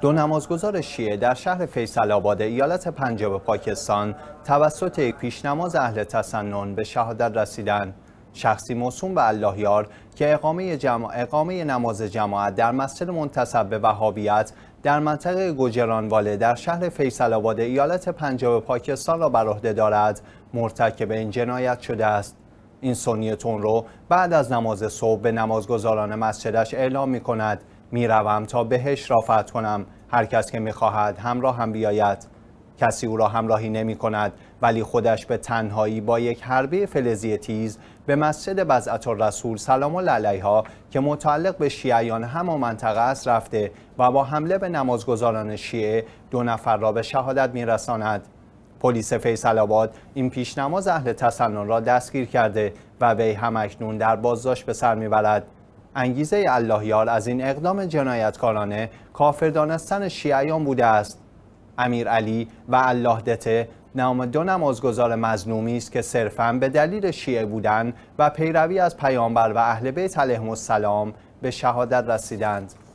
دو نمازگزار شیعه در شهر فیصل آباد ایالت پنجاب پاکستان توسط یک پیشنماز اهل تسنن به شهادت رسیدن شخصی موسوم به اللهیار که اقامه, اقامه نماز جماعت در مسجد منتصب به وهابیت در منطقه گوجرانواله در شهر فیصل آباد ایالت پنجاب پاکستان را بر عهده دارد مرتکب این جنایت شده است این سنیتون رو بعد از نماز صبح به نمازگزاران مسجدش اعلام می کند میروم تا بهش رافت کنم هر کس که میخواهد همراه هم بیاید کسی او را همراهی نمی کند ولی خودش به تنهایی با یک حربه فلزی تیز به مسجد بزعت رسول سلام الله علیها که متعلق به شیعیان همان منطقه است رفته و با حمله به نمازگزاران شیعه دو نفر را به شهادت میرساند پلیس فیصل آباد این پیشنماز اهل تسنن را دستگیر کرده و وی همکنون در بازداشت به سر میبرد انگیزه اللهیار از این اقدام جنایتکارانه کافر دانستن شیعیان بوده است امیر علی و الله دته نام دو نمازگزار مظلومی است که صرفا به دلیل شیعه بودن و پیروی از پیامبر و اهل بیت علیهم السلام به شهادت رسیدند